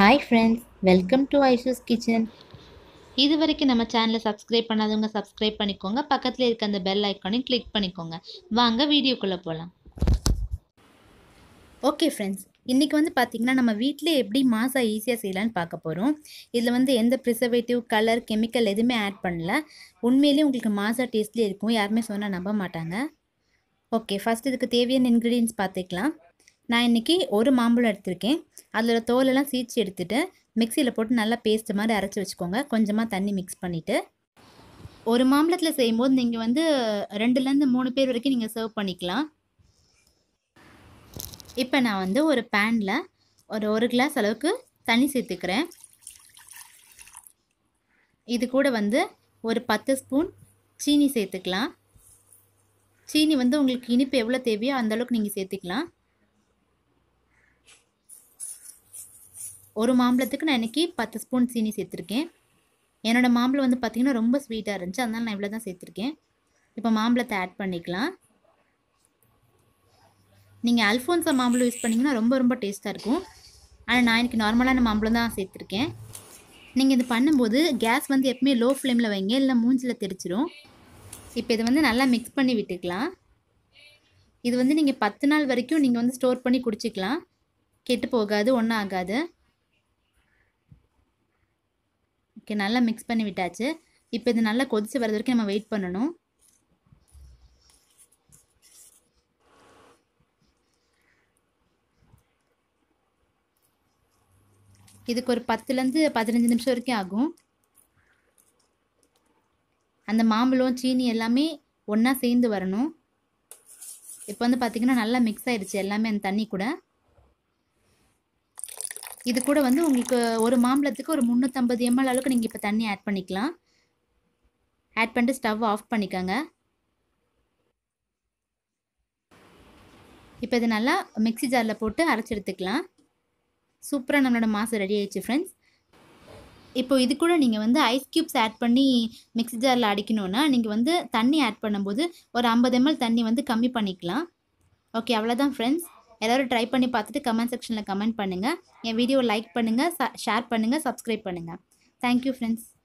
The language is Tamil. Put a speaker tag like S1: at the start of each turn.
S1: hi friends welcome to Aishu's kitchen இது வரைக்கும் நம்ம சேனலை சப்ஸ்கிரைப் பண்ணாதவங்க சப்ஸ்கிரைப் பண்ணிக்கோங்க பக்கத்தில் இருக்க அந்த பெல் ஐக்கானையும் கிளிக் பண்ணிக்கோங்க வாங்க வீடியோக்குள்ளே போகலாம் ஓகே ஃப்ரெண்ட்ஸ் இன்றைக்கி வந்து பார்த்திங்கன்னா நம்ம வீட்டிலே எப்படி மாசா ஈஸியாக செய்யலான்னு பார்க்க போகிறோம் இதில் வந்து எந்த ப்ரிசர்வேட்டிவ் கலர் கெமிக்கல் எதுவுமே ஆட் பண்ணல உண்மையிலேயே உங்களுக்கு மாசா டேஸ்ட்லேயே இருக்கும் யாருமே சொன்னால் நம்ப மாட்டாங்க ஓகே ஃபஸ்ட் இதுக்கு தேவையான இன்க்ரீடியன்ஸ் பார்த்துக்கலாம் நான் இன்றைக்கி ஒரு மாம்பழம் எடுத்திருக்கேன் அதில் தோலெல்லாம் சீச்சு எடுத்துகிட்டு மிக்சியில் போட்டு நல்லா பேஸ்ட் மாதிரி அரைச்சி வச்சுக்கோங்க கொஞ்சமாக தண்ணி மிக்ஸ் பண்ணிவிட்டு ஒரு மாம்பழத்தில் செய்யும்போது நீங்கள் வந்து ரெண்டுலேருந்து மூணு பேர் வரைக்கும் நீங்கள் சர்வ் பண்ணிக்கலாம் இப்போ நான் வந்து ஒரு பேனில் ஒரு ஒரு கிளாஸ் அளவுக்கு தண்ணி சேர்த்துக்கிறேன் இது கூட வந்து ஒரு பத்து ஸ்பூன் சீனி சேர்த்துக்கலாம் சீனி வந்து உங்களுக்கு இனிப்பு எவ்வளோ தேவையோ அந்தளவுக்கு நீங்கள் சேர்த்துக்கலாம் ஒரு மாம்பழத்துக்கு நான் இன்றைக்கி பத்து ஸ்பூன் சீனி சேர்த்துருக்கேன் என்னோடய மாம்பழம் வந்து பார்த்திங்கன்னா ரொம்ப ஸ்வீட்டாக இருந்துச்சு அதனால் நான் இவ்வளோ தான் சேர்த்துருக்கேன் இப்போ மாம்பழத்தை ஆட் பண்ணிக்கலாம் நீங்கள் அல்ஃபோன்ஸ் மாம்பழம் யூஸ் பண்ணிங்கன்னா ரொம்ப ரொம்ப டேஸ்ட்டாக இருக்கும் ஆனால் நான் இன்றைக்கி நார்மலான மாம்பழம் தான் சேர்த்துருக்கேன் நீங்கள் இது பண்ணும்போது கேஸ் வந்து எப்பவுமே லோ ஃப்ளேமில் வைங்க இல்லை மூஞ்சில் தெரிச்சிடும் இப்போ இதை வந்து நல்லா மிக்ஸ் பண்ணி விட்டுக்கலாம் இது வந்து நீங்கள் பத்து நாள் வரைக்கும் நீங்கள் வந்து ஸ்டோர் பண்ணி குடிச்சிக்கலாம் கெட்டு போகாது ஒன்றும் ஆகாது ஓகே நல்லா மிக்ஸ் பண்ணி விட்டாச்சு இப்போ இது நல்லா கொதிச்சு வர்றது வரைக்கும் நம்ம வெயிட் பண்ணணும் இதுக்கு ஒரு பத்துலேருந்து பதினஞ்சு நிமிஷம் வரைக்கும் ஆகும் அந்த மாம்பழம் சீனி எல்லாமே ஒன்றா சேர்ந்து வரணும் இப்போ வந்து பார்த்திங்கன்னா நல்லா மிக்ஸ் ஆயிடுச்சு எல்லாமே அந்த தண்ணி கூட இது கூட வந்து உங்களுக்கு ஒரு மாம்பழத்துக்கு ஒரு முந்நூற்றம்பது எம்எல் அளவுக்கு நீங்கள் இப்போ தண்ணி ஆட் பண்ணிக்கலாம் ஆட் பண்ணிட்டு ஸ்டவ் ஆஃப் பண்ணிக்கோங்க இப்போ இது நல்லா மிக்சி ஜாரில் போட்டு அரைச்சி எடுத்துக்கலாம் சூப்பராக நம்மளோட மாசு ரெடி ஆயிடுச்சு ஃப்ரெண்ட்ஸ் இப்போ இது கூட நீங்கள் வந்து ஐஸ் க்யூப்ஸ் ஆட் பண்ணி மிக்ஸி ஜாரில் அடிக்கணும்னா நீங்கள் வந்து தண்ணி ஆட் பண்ணும்போது ஒரு ஐம்பது எம்எல் தண்ணி வந்து கம்மி பண்ணிக்கலாம் ஓகே அவ்வளோதான் ஃப்ரெண்ட்ஸ் எல்லோரும் ட்ரை பண்ணி பார்த்துட்டு கமெண்ட் செக்ஷனில் கமெண்ட் பண்ணுங்கள் என் வீடியோ லைக் பண்ணுங்கள் ஷேர் பண்ணுங்கள் சப்ஸ்கிரைப் பண்ணுங்கள் தேங்க்யூ ஃப்ரெண்ட்ஸ்